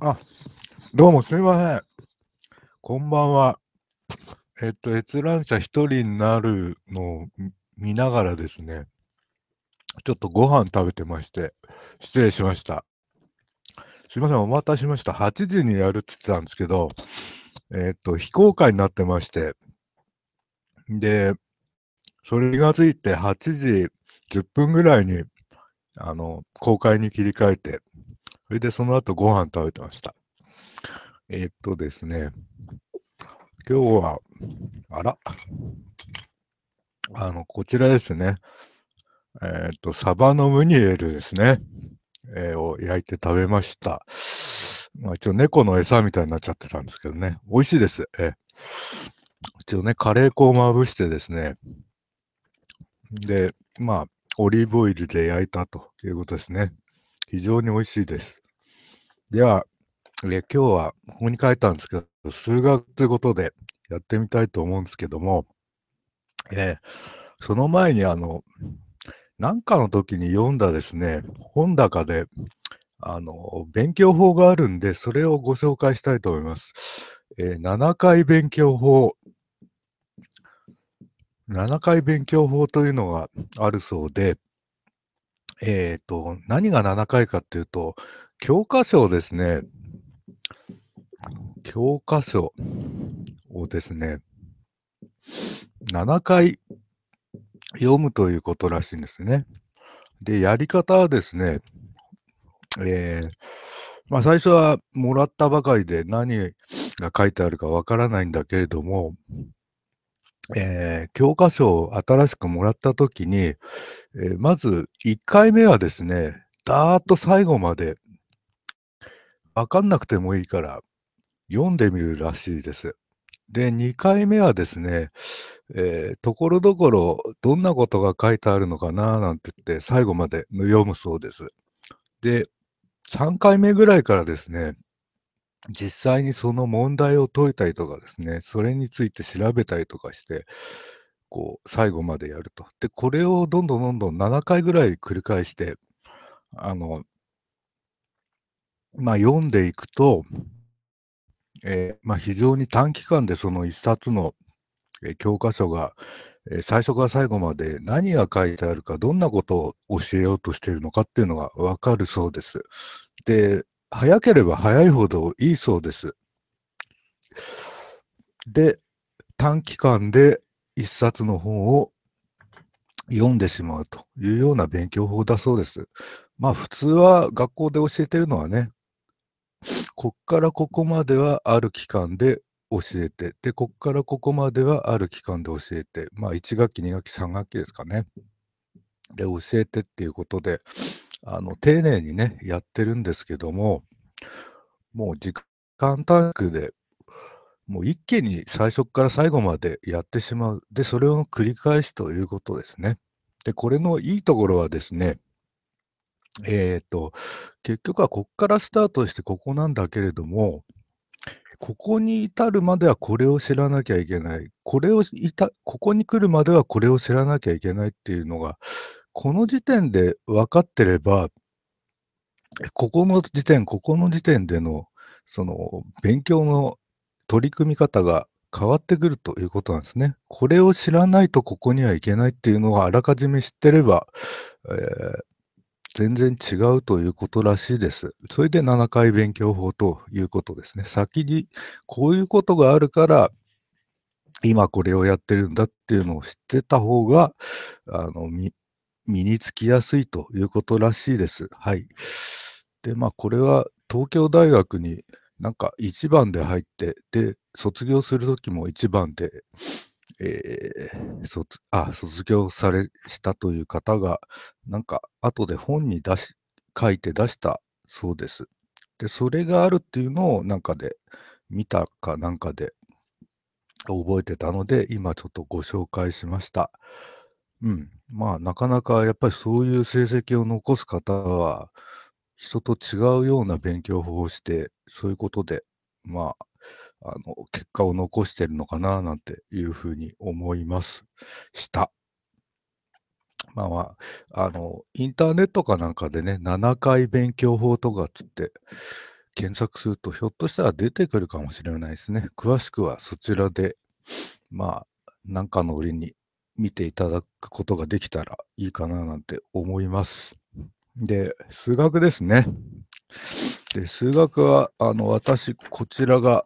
あ、どうもすみません。こんばんは。えっと、閲覧者一人になるのを見ながらですね、ちょっとご飯食べてまして、失礼しました。すいません、お待たせしました。8時にやるって言ってたんですけど、えっと、非公開になってまして、で、それがついて8時10分ぐらいに、あの、公開に切り替えて、それでその後ご飯食べてました。えー、っとですね、今日は、あら、あの、こちらですね。えー、っと、サバのムニエルですね、えー、を焼いて食べました。まあ、一応猫の餌みたいになっちゃってたんですけどね、美味しいです。え一応ね、カレー粉をまぶしてですね、で、まあ、オリーブオイルで焼いたということですね。非常に美味しいです。では、今日はここに書いたんですけど、数学ということでやってみたいと思うんですけども、えー、その前にあの、何かの時に読んだですね、本高で、あの、勉強法があるんで、それをご紹介したいと思います。えー、7回勉強法。7回勉強法というのがあるそうで、えっ、ー、と、何が7回かっていうと、教科書をですね、教科書をですね、7回読むということらしいんですね。で、やり方はですね、えー、まあ最初はもらったばかりで何が書いてあるかわからないんだけれども、えー、教科書を新しくもらった時に、えー、まず1回目はですね、だーっと最後まで、わかんなくてもいいから、読んでみるらしいです。で、2回目はですね、えー、ところどころ、どんなことが書いてあるのかな、なんて言って、最後まで読むそうです。で、3回目ぐらいからですね、実際にその問題を解いたりとかですね、それについて調べたりとかして、こう、最後までやると。で、これをどんどんどんどん7回ぐらい繰り返して、あの、まあ、読んでいくと、えー、まあ、非常に短期間でその一冊の、えー、教科書が、えー、最初から最後まで何が書いてあるか、どんなことを教えようとしているのかっていうのがわかるそうです。で、早ければ早いほどいいそうです。で、短期間で一冊の本を読んでしまうというような勉強法だそうです。まあ普通は学校で教えてるのはね、こっからここまではある期間で教えて、で、こっからここまではある期間で教えて、まあ1学期、2学期、3学期ですかね。で、教えてっていうことで、あの、丁寧にね、やってるんですけども、もう時間短縮で、もう一気に最初から最後までやってしまう。で、それを繰り返しということですね。で、これのいいところはですね、えっ、ー、と、結局はここからスタートしてここなんだけれども、ここに至るまではこれを知らなきゃいけない。これをいた、ここに来るまではこれを知らなきゃいけないっていうのが、この時点で分かってれば、ここの時点、ここの時点での、その、勉強の取り組み方が変わってくるということなんですね。これを知らないとここにはいけないっていうのをあらかじめ知ってれば、えー、全然違うということらしいです。それで7回勉強法ということですね。先にこういうことがあるから、今これをやってるんだっていうのを知ってた方が、あの、身につきやすいということらしいです。はい。で、まあ、これは東京大学になんか1番で入って、で、卒業するときも1番で、えー、卒あ卒業されしたという方が、なんか後で本に出し書いて出したそうです。で、それがあるっていうのをなんかで見たかなんかで覚えてたので、今ちょっとご紹介しました。うん。まあ、なかなかやっぱりそういう成績を残す方は、人と違うような勉強法をして、そういうことで、まあ、あの、結果を残してるのかな、なんていうふうに思います。した。まあまあ、あの、インターネットかなんかでね、7回勉強法とかっつって、検索するとひょっとしたら出てくるかもしれないですね。詳しくはそちらで、まあ、なんかの折に見ていただくことができたらいいかななんて思います。で、数学ですね。で、数学は、あの、私、こちらが、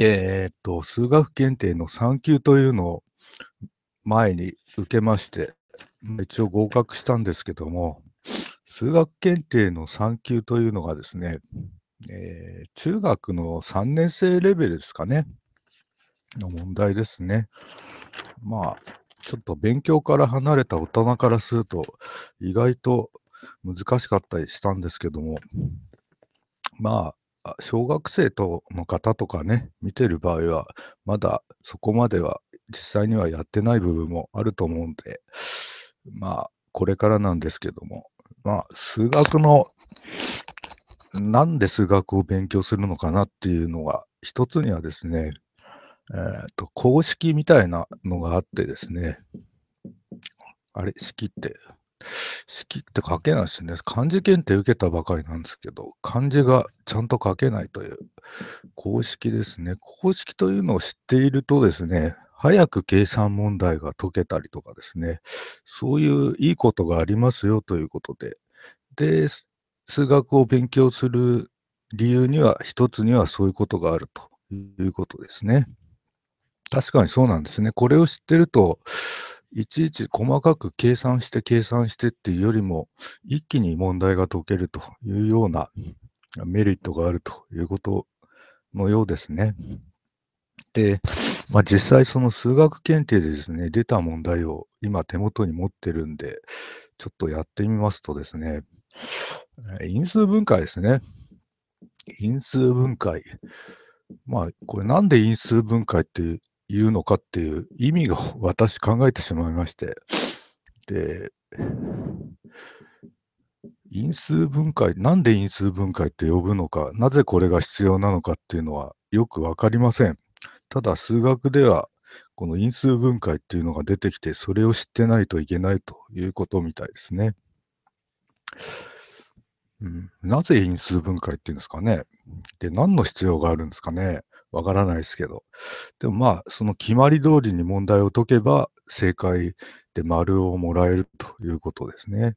えー、っと、数学検定の3級というのを前に受けまして、一応合格したんですけども、数学検定の3級というのがですね、えー、中学の3年生レベルですかね。の問題ですね。まあ、ちょっと勉強から離れた大人からすると、意外と難しかったりしたんですけども、まあ、小学生との方とかね、見てる場合は、まだそこまでは実際にはやってない部分もあると思うんで、まあ、これからなんですけども、まあ、数学の、なんで数学を勉強するのかなっていうのが、一つにはですね、えー、と、公式みたいなのがあってですね、あれ、式って、式って書けないですね。漢字検定受けたばかりなんですけど、漢字がちゃんと書けないという公式ですね。公式というのを知っているとですね、早く計算問題が解けたりとかですね、そういういいことがありますよということで、で、数学を勉強する理由には、一つにはそういうことがあるということですね。確かにそうなんですね。これを知ってると、いちいち細かく計算して計算してっていうよりも、一気に問題が解けるというようなメリットがあるということのようですね。で、まあ、実際その数学検定でですね、出た問題を今手元に持ってるんで、ちょっとやってみますとですね、因数分解ですね。因数分解。まあ、これなんで因数分解っていう、言うのかっていう意味が 私考えてしまいまして、で、因数分解、なんで因数分解って呼ぶのか、なぜこれが必要なのかっていうのはよくわかりません。ただ数学では、この因数分解っていうのが出てきて、それを知ってないといけないということみたいですね。うん、なぜ因数分解っていうんですかね。で、何の必要があるんですかね。わからないですけど。でもまあ、その決まり通りに問題を解けば、正解で丸をもらえるということですね。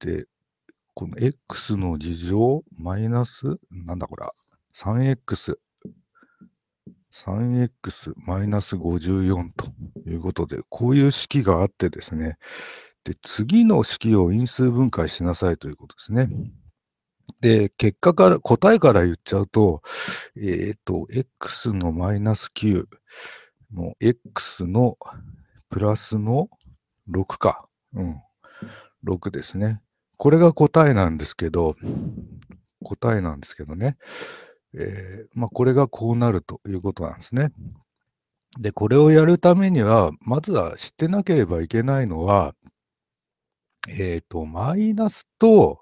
で、この x の事乗マイナス、なんだこれ、3x、3x マイナス54ということで、こういう式があってですね、で、次の式を因数分解しなさいということですね。で、結果から、答えから言っちゃうと、えっ、ー、と、x のマイナス9の x のプラスの6か。うん。6ですね。これが答えなんですけど、答えなんですけどね。えー、まあ、これがこうなるということなんですね。で、これをやるためには、まずは知ってなければいけないのは、えっ、ー、と、マイナスと、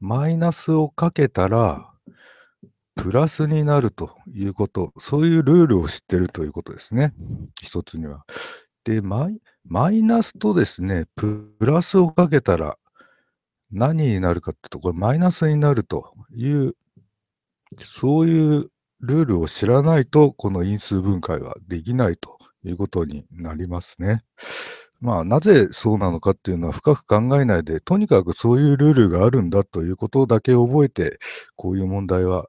マイナスをかけたら、プラスになるということ、そういうルールを知ってるということですね、一つには。で、マイマイナスとですね、プラスをかけたら何になるかってと、これマイナスになるという、そういうルールを知らないと、この因数分解はできないということになりますね。まあ、なぜそうなのかっていうのは深く考えないで、とにかくそういうルールがあるんだということだけ覚えて、こういう問題は、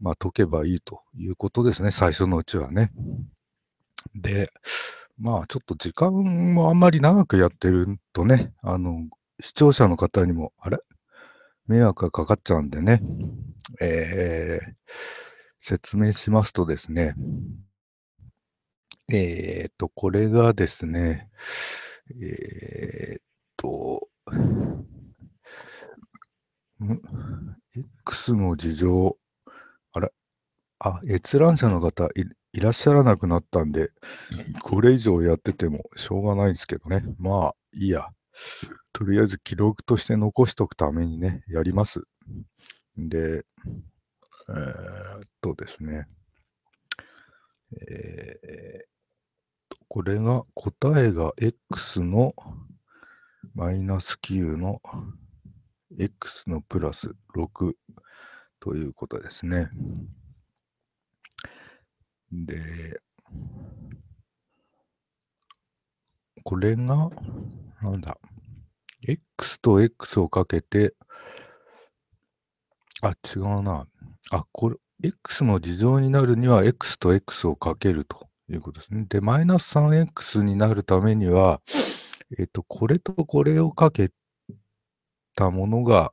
まあ、解けばいいということですね、最初のうちはね。で、まあ、ちょっと時間もあんまり長くやってるとね、あの、視聴者の方にも、あれ迷惑がかかっちゃうんでね、えー、説明しますとですね、えっ、と、これがですね、えっ、と。と、X の事情、あら、あ、閲覧者の方いいらっしゃらなくなったんで、これ以上やっててもしょうがないんですけどね。まあ、いいや。とりあえず記録として残しとくためにね、やります。で、えー、っとですね、えー、これが答えが x のマイナス9の x のプラス6ということですね。で、これが、なんだ、x と x をかけて、あ、違うな。あ、これ、x の事乗になるには x と x をかけるということですね。で、マイナス 3x になるためには、えっと、これとこれをかけたものが、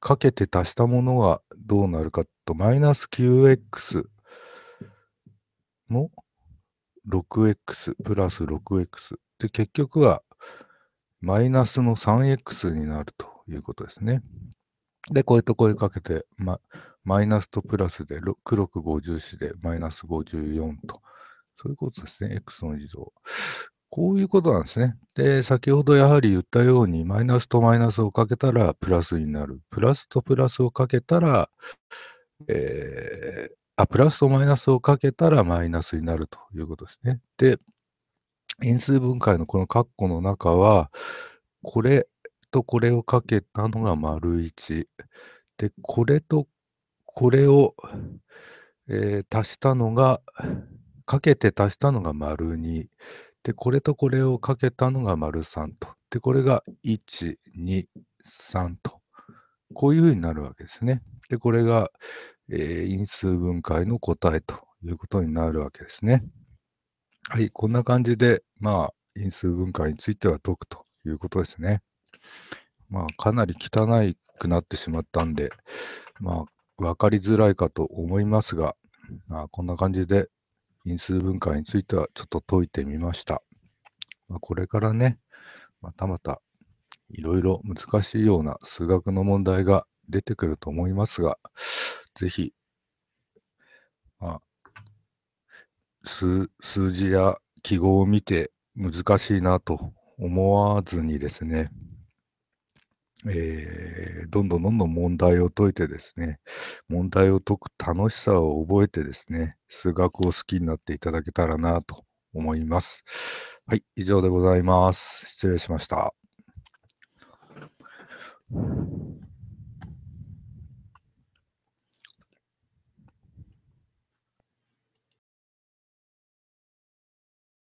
かけて足したものがどうなるかと、マイナス 9x の 6x プラス 6x。で、結局は、マイナスの 3x になるということですね。で、これとこれかけて、ま、マイナスとプラスで、黒く54でマイナス54と。そういうことですね。X の以上、こういうことなんですね。で、先ほどやはり言ったように、マイナスとマイナスをかけたらプラスになる。プラスとプラスをかけたら、えー、あ、プラスとマイナスをかけたらマイナスになるということですね。で、因数分解のこの括弧の中は、これとこれをかけたのが丸1。で、これとこれを、えー、足したのが、かけて足したのが丸2。で、これとこれをかけたのが丸3と。で、これが1、2、3と。こういうふうになるわけですね。で、これが、えー、因数分解の答えということになるわけですね。はい、こんな感じで、まあ、因数分解については解くということですね。まあ、かなり汚くなってしまったんで、まあ、分かりづらいかと思いますが、まあ、こんな感じで因数分解についてはちょっと解いてみました。まあ、これからね、またまたいろいろ難しいような数学の問題が出てくると思いますが、ぜひ、まあ、数数字や記号を見て難しいなと思わずにですね、えー、どんどんどんどん問題を解いてですね、問題を解く楽しさを覚えてですね、数学を好きになっていただけたらなと思います。はい、以上でございます。失礼しました。